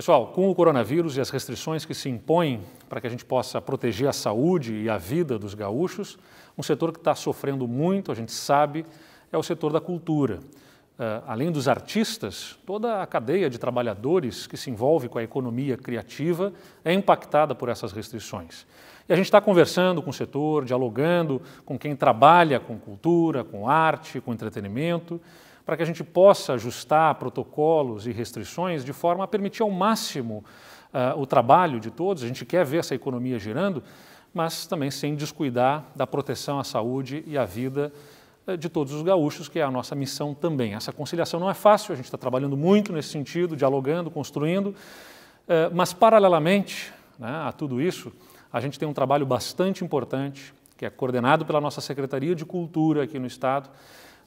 Pessoal, com o coronavírus e as restrições que se impõem para que a gente possa proteger a saúde e a vida dos gaúchos, um setor que está sofrendo muito, a gente sabe, é o setor da cultura. Uh, além dos artistas, toda a cadeia de trabalhadores que se envolve com a economia criativa é impactada por essas restrições. E a gente está conversando com o setor, dialogando com quem trabalha com cultura, com arte, com entretenimento para que a gente possa ajustar protocolos e restrições de forma a permitir ao máximo uh, o trabalho de todos. A gente quer ver essa economia girando, mas também sem descuidar da proteção à saúde e à vida ah, de todos os gaúchos, que é a nossa missão também. Essa conciliação não é fácil, a gente está trabalhando muito nesse sentido, dialogando, construindo, ah, mas paralelamente né, a tudo isso, a gente tem um trabalho bastante importante, que é coordenado pela nossa Secretaria de Cultura aqui no Estado,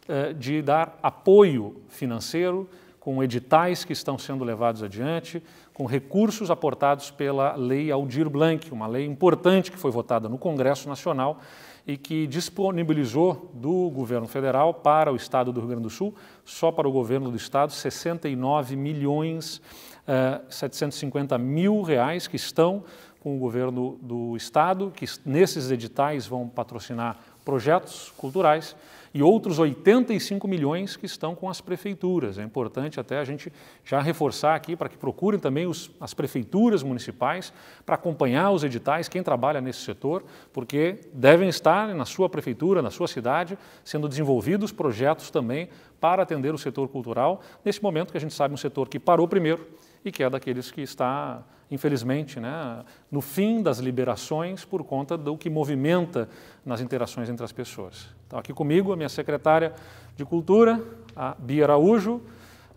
eh, de dar apoio financeiro com editais que estão sendo levados adiante, com recursos aportados pela Lei Aldir Blanc, uma lei importante que foi votada no Congresso Nacional e que disponibilizou do governo federal para o estado do Rio Grande do Sul, só para o governo do estado, 69 milhões uh, eh, 750 mil reais que estão com o governo do estado, que nesses editais vão patrocinar projetos culturais e outros 85 milhões que estão com as prefeituras. É importante até a gente já reforçar aqui para que procurem também os, as prefeituras municipais para acompanhar os editais, quem trabalha nesse setor, porque devem estar na sua prefeitura, na sua cidade, sendo desenvolvidos projetos também para atender o setor cultural, nesse momento que a gente sabe um setor que parou primeiro e que é daqueles que está, infelizmente, né, no fim das liberações por conta do que movimenta nas interações entre as pessoas. Então, aqui comigo a minha secretária de Cultura, a Bia Araújo,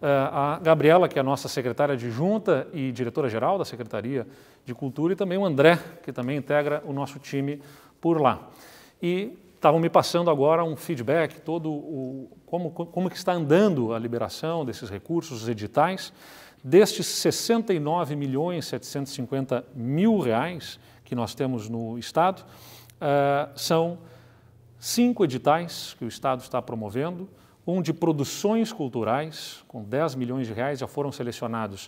eh, a Gabriela, que é a nossa secretária adjunta e diretora-geral da Secretaria de Cultura, e também o André, que também integra o nosso time por lá. E estavam me passando agora um feedback todo o como, como que está andando a liberação desses recursos, os editais. Destes 69 milhões 750 mil reais que nós temos no Estado, uh, são cinco editais que o Estado está promovendo, um de produções culturais, com 10 milhões de reais, já foram selecionados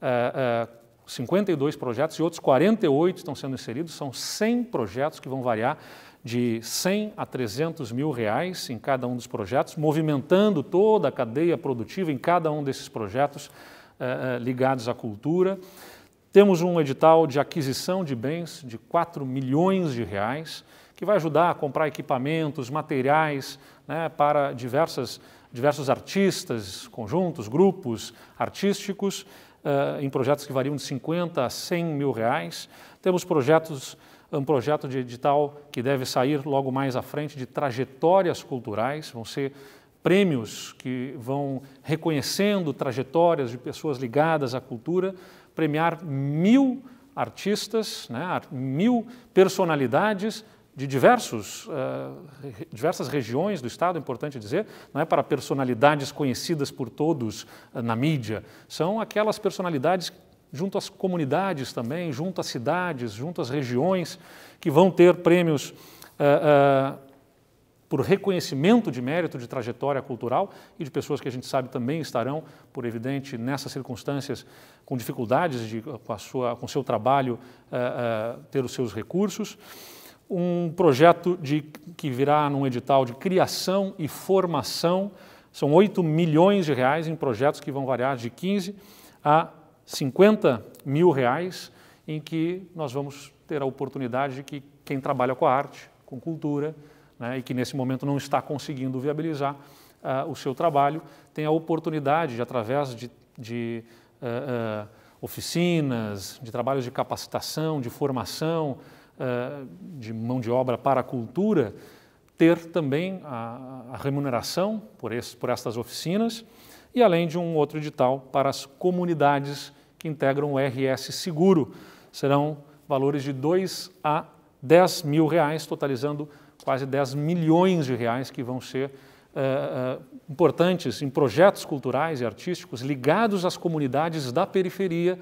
uh, uh, 52 projetos e outros 48 estão sendo inseridos, são 100 projetos que vão variar de 100 a 300 mil reais em cada um dos projetos, movimentando toda a cadeia produtiva em cada um desses projetos eh, eh, ligados à cultura. Temos um edital de aquisição de bens de 4 milhões de reais, que vai ajudar a comprar equipamentos, materiais né, para diversas, diversos artistas, conjuntos, grupos artísticos, eh, em projetos que variam de 50 a 100 mil reais. Temos projetos um projeto de edital que deve sair logo mais à frente de trajetórias culturais, vão ser prêmios que vão reconhecendo trajetórias de pessoas ligadas à cultura, premiar mil artistas, né, mil personalidades de diversos, uh, diversas regiões do Estado, é importante dizer, não é para personalidades conhecidas por todos uh, na mídia, são aquelas personalidades junto às comunidades também, junto às cidades, junto às regiões, que vão ter prêmios uh, por reconhecimento de mérito de trajetória cultural e de pessoas que a gente sabe também estarão, por evidente, nessas circunstâncias, com dificuldades de, com, a sua, com seu trabalho uh, uh, ter os seus recursos. Um projeto de, que virá num edital de criação e formação, são 8 milhões de reais em projetos que vão variar de 15 a 50 mil reais, em que nós vamos ter a oportunidade de que quem trabalha com a arte, com cultura, né, e que nesse momento não está conseguindo viabilizar uh, o seu trabalho, tem a oportunidade de, através de, de uh, uh, oficinas, de trabalhos de capacitação, de formação, eh, de mão de obra para a cultura, ter também a, a remuneração por, esse, por oficinas e além de um outro edital para as comunidades que integram o RS Seguro. Serão valores de 2 a 10 mil reais, totalizando quase 10 milhões de reais que vão ser uh, uh, importantes em projetos culturais e artísticos ligados às comunidades da periferia,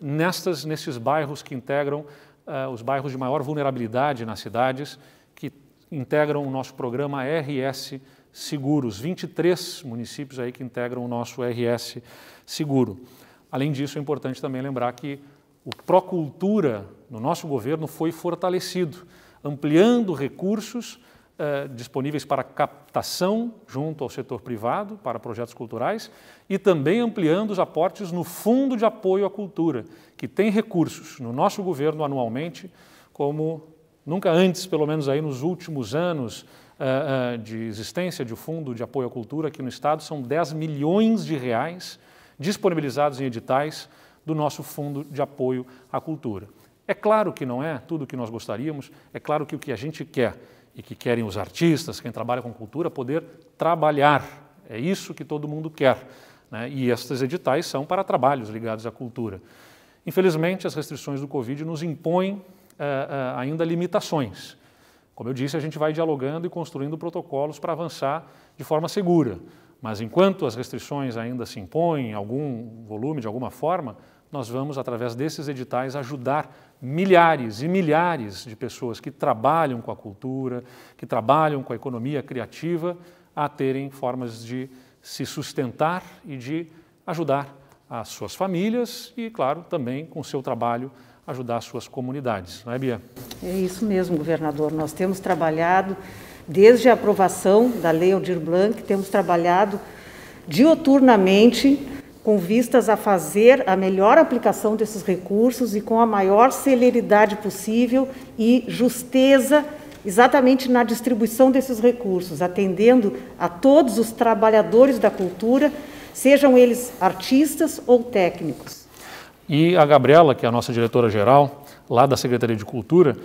nestas, nesses bairros que integram uh, os bairros de maior vulnerabilidade nas cidades, que integram o nosso programa RS Seguros, 23 municípios aí que integram o nosso RS Seguro. Além disso, é importante também lembrar que o Procultura no nosso governo foi fortalecido ampliando recursos eh, disponíveis para captação junto ao setor privado, para projetos culturais, e também ampliando os aportes no Fundo de Apoio à Cultura, que tem recursos no nosso governo anualmente, como nunca antes, pelo menos aí nos últimos anos eh, eh, de existência de Fundo de Apoio à Cultura aqui no Estado, são 10 milhões de reais disponibilizados em editais do nosso Fundo de Apoio à Cultura. É claro que não é tudo o que nós gostaríamos, é claro que o que a gente quer e que querem os artistas, quem trabalha com cultura, poder trabalhar. É isso que todo mundo quer. Né? E estes editais são para trabalhos ligados à cultura. Infelizmente, as restrições do Covid nos impõem eh, eh, ainda limitações. Como eu disse, a gente vai dialogando e construindo protocolos para avançar de forma segura. Mas enquanto as restrições ainda se impõem, algum volume, de alguma forma, nós vamos, através desses editais, ajudar milhares e milhares de pessoas que trabalham com a cultura, que trabalham com a economia criativa, a terem formas de se sustentar e de ajudar as suas famílias e, claro, também com o seu trabalho ajudar as suas comunidades. Não é, Bia? É isso mesmo, governador. Nós temos trabalhado desde a aprovação da Lei Aldir Blanc, temos trabalhado dioturnamente com vistas a fazer a melhor aplicação desses recursos e com a maior celeridade possível e justeza exatamente na distribuição desses recursos, atendendo a todos os trabalhadores da cultura, sejam eles artistas ou técnicos. E a Gabriela, que é a nossa diretora-geral, lá da Secretaria de Cultura,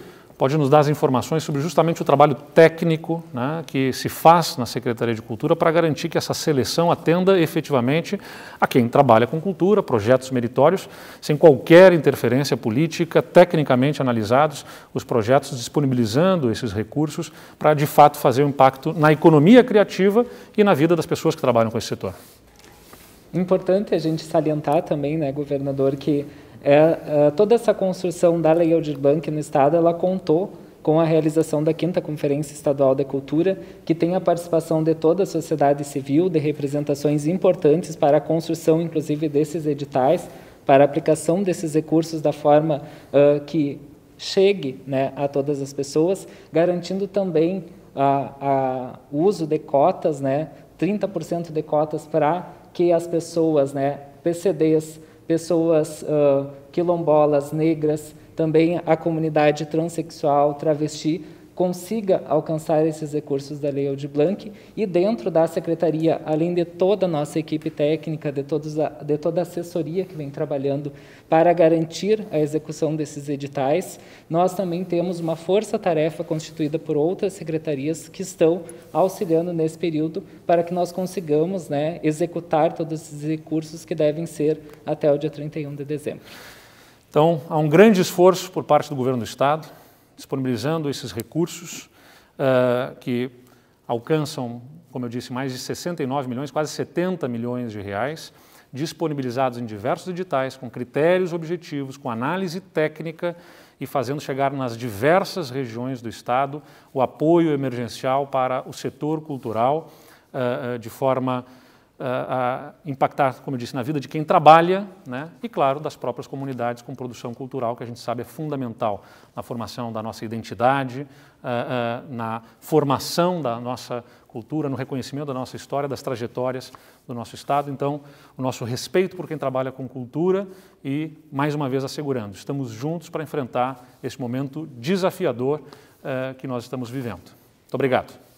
pode nos dar as informações sobre justamente o trabalho técnico né, que se faz na Secretaria de Cultura para garantir que essa seleção atenda efetivamente a quem trabalha com cultura, projetos meritórios, sem qualquer interferência política, tecnicamente analisados os projetos, disponibilizando esses recursos para de fato fazer um impacto na economia criativa e na vida das pessoas que trabalham com esse setor. Importante a gente salientar também, né, governador, que é, é, toda essa construção da Lei Aldir Blanc no Estado, ela contou com a realização da quinta Conferência Estadual da Cultura, que tem a participação de toda a sociedade civil, de representações importantes para a construção, inclusive, desses editais, para a aplicação desses recursos da forma uh, que chegue né, a todas as pessoas, garantindo também o uso de cotas, né, 30% de cotas para que as pessoas, né, PCDs, pessoas uh, quilombolas, negras, também a comunidade transexual, travesti, consiga alcançar esses recursos da Lei Aldir Blanc e dentro da secretaria, além de toda a nossa equipe técnica, de, todos a, de toda a assessoria que vem trabalhando para garantir a execução desses editais, nós também temos uma força-tarefa constituída por outras secretarias que estão auxiliando nesse período para que nós consigamos né, executar todos esses recursos que devem ser até o dia 31 de dezembro. Então, há um grande esforço por parte do governo do Estado, disponibilizando esses recursos uh, que alcançam, como eu disse, mais de 69 milhões, quase 70 milhões de reais, disponibilizados em diversos editais, com critérios objetivos, com análise técnica e fazendo chegar nas diversas regiões do Estado o apoio emergencial para o setor cultural uh, de forma a impactar, como eu disse, na vida de quem trabalha né? e, claro, das próprias comunidades com produção cultural, que a gente sabe é fundamental na formação da nossa identidade, na formação da nossa cultura, no reconhecimento da nossa história, das trajetórias do nosso Estado. Então, o nosso respeito por quem trabalha com cultura e, mais uma vez, assegurando, estamos juntos para enfrentar esse momento desafiador eh, que nós estamos vivendo. Muito obrigado.